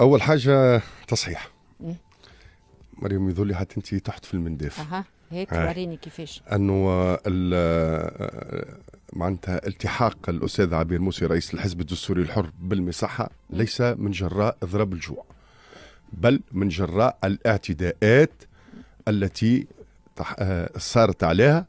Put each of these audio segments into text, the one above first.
اول حاجه تصحيح مريم يظل حتى انت تحت في المنداف اها هيك وريني كيفاش انه معناتها التحاق الاستاذ عبير موسي رئيس الحزب الدستوري الحر بالمصحه ليس من جراء اضراب الجوع بل من جراء الاعتداءات التي آه، صارت عليها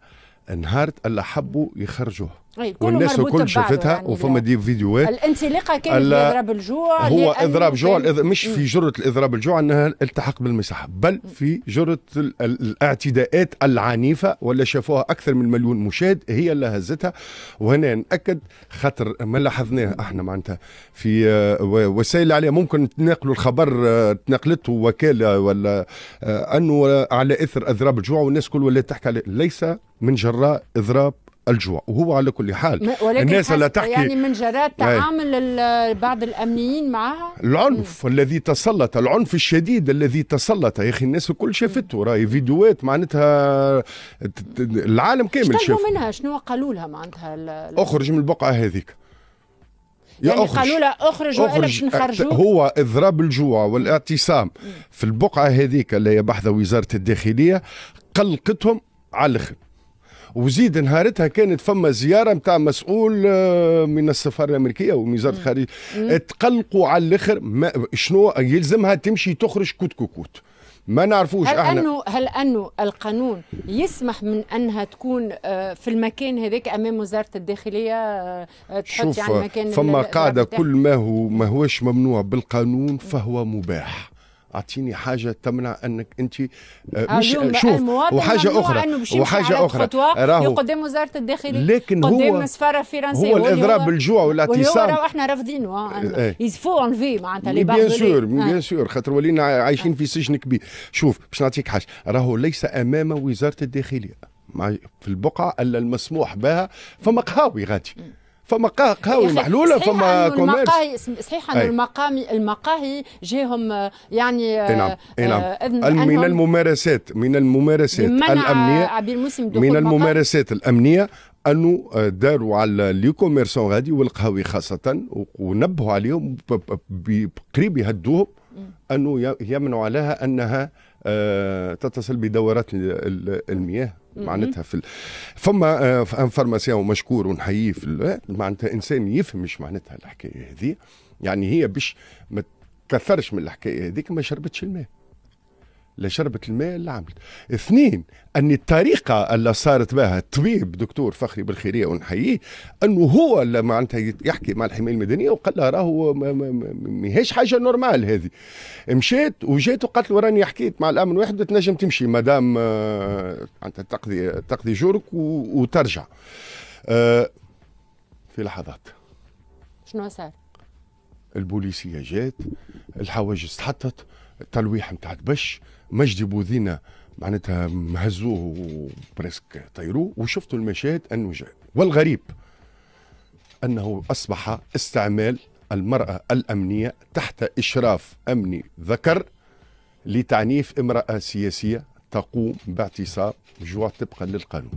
انهارت اللي حبوا يخرجوه أي والناس الكل شافتها يعني وفما دي فيديوهات الانطلاقه كانت لاضراب الجوع هو اضراب جوع مش في جره الاضراب الجوع انها التحق بالمساحه بل في جره الاعتداءات العنيفه ولا شافوها اكثر من مليون مشاهد هي اللي هزتها وهنا ناكد خاطر ما لاحظناه احنا معناتها في آه، وسائل عليها ممكن تناقلوا الخبر آه، تناقلته وكاله ولا آه، انه على اثر اضراب الجوع والناس كل ولا تحكي عليه ليس من جراء اضراب الجوع وهو على كل حال الناس اللي تحكي يعني من جرات تعامل إيه. بعض الامنيين معها العنف م. الذي تسلط العنف الشديد الذي تسلط يا اخي الناس الكل شافته راهي فيديوهات معناتها العالم كامل شاف منها شنو قالوا لها معناتها اخرج من البقعه هذيك يا يعني قالوا له اخرج, أخرج والا باش أه، هو اضراب الجوع والاعتصام في البقعه هذيك اللي هي بحث وزاره الداخليه قلقتهم على الاخر وزيد نهارتها كانت فما زياره نتاع مسؤول آه، من السفاره الامريكيه ومن وزاره الخارجيه تقلقوا على الاخر شنو يلزمها تمشي تخرج كوت كوت, كوت. ما نعرفوش هل انه هل انه القانون يسمح من انها تكون آه، في المكان هذاك امام وزاره الداخليه آه، تحط يعني مكان فما قاعده كل ما هو ما هوش ممنوع بالقانون فهو مباح اعطيني حاجه تمنع انك انت آه، مش شوف وحاجه اخرى وحاجه اخرى راهو قدام وزاره الداخليه لكن هو قدام السفاره الفرنسيه هو الاضراب بالجوع والاعتصام احنا رافضينه يزفو اون في معناتها لي بيان سور آه. بيان سور خاطر ولينا آه. عايشين في سجن كبير شوف باش نعطيك حاجه راهو ليس امام وزاره الداخليه في البقعه الا المسموح بها فما قهاوي غادي فما قهوه محلوله فما كوميرس المقاهي صحيح انه المقام المقاهي جيهم آه، يعني آه، اي نعم اي نعم آه، من الممارسات من الممارسات الامنيه من الممارسات الامنيه انه داروا على لي كوميرسون غادي والقهاوي خاصه ونبهوا عليهم قريب يهدوهم انه يمنعوا عليها انها تتصل بدورات المياه معناتها في ال... فما ان آه، فارماسيان ومشكور ونحييه في ال... آه، معناتها انسان يفهم مش معناتها الحكايه هذه يعني هي باش ما تكثرش من الحكايه هذيك ما شربتش الماء لشربة الماء اللي عملت اثنين أن الطريقة اللي صارت بها الطبيب دكتور فخري بالخيرية ونحييه أنه هو اللي معناتها يحكي مع الحماية المدنية وقال لها راهو ماهيش حاجة نورمال هذه مشيت وجات وقالت له راني حكيت مع الأمن واحد تنجم تمشي مادام أنت آه، تقضي تقضي جورك وترجع آه، في لحظات شنو صار؟ البوليسية جات الحواجز تحطت التلويح نتاع دبش مجدي بوذينا معناتها هزوه وبرسك طيروه وشفتوا المشاهد انه جاء والغريب انه اصبح استعمال المراه الامنيه تحت اشراف امني ذكر لتعنيف امراه سياسيه تقوم باعتصام جوا طبقا للقانون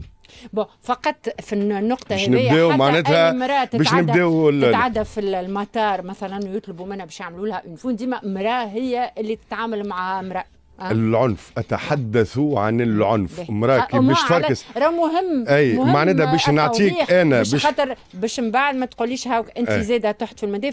بون فقط في النقطة هذه نبداو معناتها باش نبداو تتعدى في المطار مثلا ويطلبوا منها باش يعملوا لها اون فون ديما امرأة هي اللي تتعامل مع امرأة أه؟ العنف اتحدث عن العنف كي باش تفركس راه مهم اي معناتها باش نعطيك انا باش خاطر باش من بعد ما تقوليش هاك انت زاده تحت في المدافع